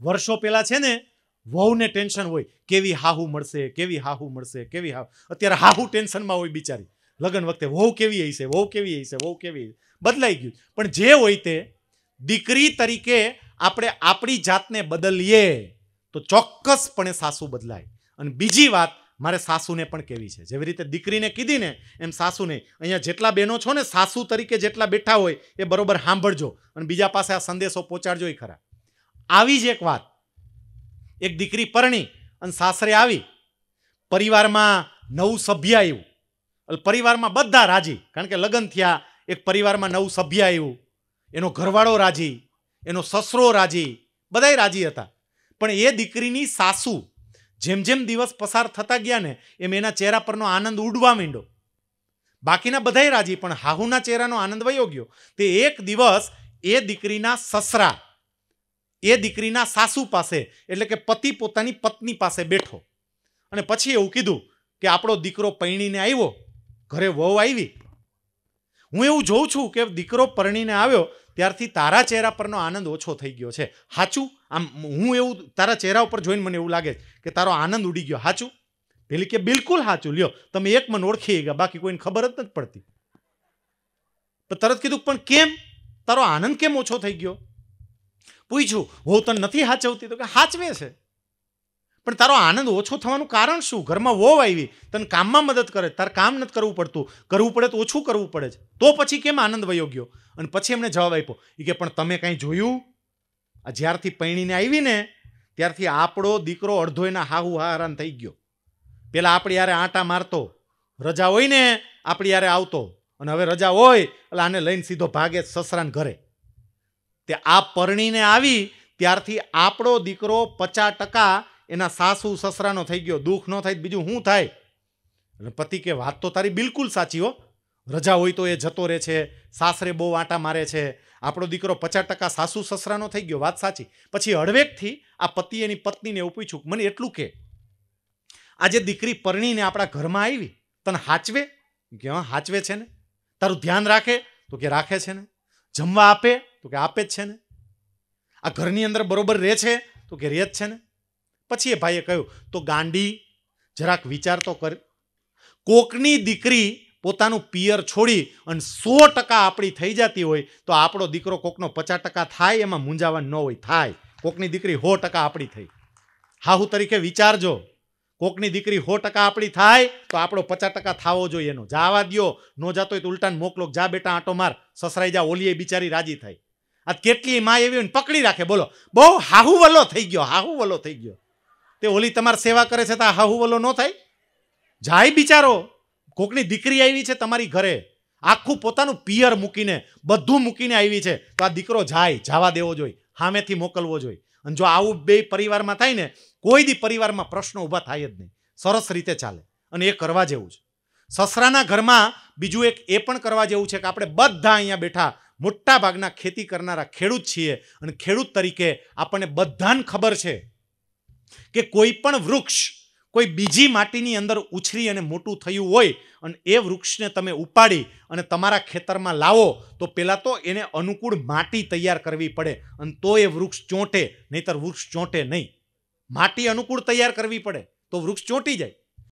વર્ષો પહેલાં છે ને વહુને ટેન્શન હોય કેવી હાહુ મળશે કેવી હાહુ મળશે કેવી હાહુ અત્યારે હાહુ ટેન્શનમાં હોય બિચારી લગ્ન વખતે વહુ કેવી હશે વહુ કેવી હશે વહુ કેવી બદલાઈ ગયું પણ જે હોય તે દીકરી તરીકે આપણે આપણી જાતને બદલીએ તો ચોક્કસપણે સાસુ બદલાય અને બીજી વાત મારે સાસુને પણ કેવી છે જેવી રીતે દીકરીને કીધી ને એમ સાસુને અહીંયા જેટલા બહેનો છો ને સાસુ તરીકે જેટલા બેઠા હોય એ બરોબર સાંભળજો અને બીજા પાસે આ સંદેશો પહોંચાડજો એ ખરા આવી જ એક વાત એક દીકરી પરણી અને સાસરે આવી પરિવારમાં નવું સભ્ય આવ્યું એટલે પરિવારમાં બધા રાજી કારણ કે લગ્ન થયા એક પરિવારમાં નવું સભ્ય આવ્યું એનો ઘરવાળો રાજી એનો સસરો રાજી બધાય રાજી હતા પણ એ દીકરીની સાસુ જેમ જેમ દિવસ પસાર થતા ગયા ને એમ એના ચહેરા પરનો આનંદ ઉડવા માંડ્યો બાકીના બધાય રાજી પણ હાહુના ચહેરાનો આનંદ વયો ગયો તે એક દિવસ એ દીકરીના સસરા એ દીકરીના સાસુ પાસે એટલે કે પતિ પોતાની પત્ની પાસે બેઠો અને પછી એવું કીધું કે આપણો દીકરો પૈણીને આવ્યો ઘરે વહુ આવી હું એવું જોઉં છું કે દીકરો પરણીને આવ્યો ત્યારથી તારા ચહેરા પરનો આનંદ ઓછો થઈ ગયો છે હાચું આમ હું એવું તારા ચહેરા ઉપર જોઈને મને એવું લાગે કે તારો આનંદ ઉડી ગયો હાચું પેલી કે બિલકુલ હાચું લ્યો તમે એક મને ઓળખી ગયા બાકી કોઈને ખબર જ નથી પડતી તરત કીધું પણ કેમ તારો આનંદ કેમ ઓછો થઈ ગયો પૂછ્યું હું તને નથી હાચવતી તો કે હાચવે છે પણ તારો આનંદ ઓછો થવાનું કારણ શું ઘરમાં વોવ આવી તને કામમાં મદદ કરે તારે કામ નથી કરવું પડતું કરવું પડે તો ઓછું કરવું પડે છે તો પછી કેમ આનંદ વયો ગયો અને પછી એમને જવાબ આપ્યો એ કે પણ તમે કાંઈ જોયું આ જ્યારથી પૈણીને આવીને ત્યારથી આપણો દીકરો અડધો એના હાહુ હારાન થઈ ગયો પહેલાં આપણે યારે આંટા મારતો રજા હોય ને આપણે યારે આવતો અને હવે રજા હોય એટલે આને લઈને સીધો ભાગે સસરાન ઘરે તે આ પરણીને આવી ત્યારથી આપણો દીકરો પચાસ ટકા એના સાસુ સસરાનો થઈ ગયો દુઃખ ન થાય બીજું શું થાય અને પતિ કે વાત તો તારી બિલકુલ સાચી હો રજા હોય તો એ જતો રહે છે સાસરે બહુ વાંટા મારે છે આપણો દીકરો પચાસ ટકા સાસુ સસરાનો થઈ ગયો વાત સાચી પછી હળવેકથી આ પતિ એની પત્નીને એવું પૂછ્યું મને એટલું કે આજે દીકરી પરણીને આપણા ઘરમાં આવી તને હાચવે કે હા હાચવે છે ને તારું ધ્યાન રાખે તો કે રાખે છે ને જમવા આપે તો કે આપે જ છે ને આ ઘરની અંદર બરોબર રહે છે તો કે રહે જ છે ને પછી એ ભાઈએ કહ્યું તો ગાંડી જરાક વિચાર તો કર કોકની દીકરી પોતાનું પિયર છોડી અને સો ટકા આપણી થઈ જતી હોય તો આપણો દીકરો કોકનો પચાસ ટકા થાય એમાં મૂંઝાવા ન હોય થાય કોકની દીકરી સો ટકા આપણી થઈ હાહુ તરીકે વિચારજો કોકની દીકરી સો ટકા આપણી થાય તો આપણો પચાસ ટકા થવો જોઈએ એનો જાવા દો ન જાતો હોય તો ઉલટાને મોકલો જા બેટા આંટો માર સસરાઈ જા ઓલીએ બિચારી રાજી થાય આ કેટલી માં એવી પકડી રાખે બોલો બહુ હાહુવલો થઈ ગયો હાહુવલો થઈ ગયો તે ઓલી તમારી સેવા કરે છે તો હાહુવલો ન થાય જાય બિચારો કોકની દીકરી આવી છે તમારી ઘરે આખું પોતાનું પિયર મૂકીને બધું મૂકીને આવી છે તો આ દીકરો જાય જવા દેવો જોઈએ સામેથી મોકલવો જોઈએ અને જો આવું બે પરિવારમાં થાય ને કોઈ દી પરિવારમાં પ્રશ્નો ઊભા થાય જ નહીં સરસ રીતે ચાલે અને એ કરવા જેવું છે સસરાના ઘરમાં બીજું એક એ પણ કરવા જેવું છે કે આપણે બધા અહીંયા બેઠા મોટાભાગના ખેતી કરનારા ખેડૂત છીએ અને ખેડૂત તરીકે આપણને બધાને ખબર છે કે કોઈ પણ વૃક્ષ કોઈ બીજી માટીની અંદર ઉછરી અને મોટું થયું હોય અને એ વૃક્ષને તમે ઉપાડી અને તમારા ખેતરમાં લાવો તો પહેલાં તો એને અનુકૂળ માટી તૈયાર કરવી પડે અને તો એ વૃક્ષ ચોંટે નહીતર વૃક્ષ ચોંટે નહીં માટી અનુકૂળ તૈયાર કરવી પડે તો વૃક્ષ ચોંટી જાય